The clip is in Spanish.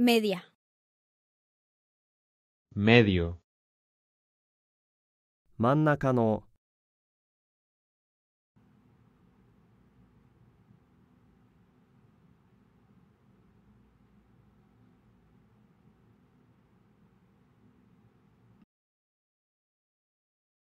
Media. Medio. Manna no.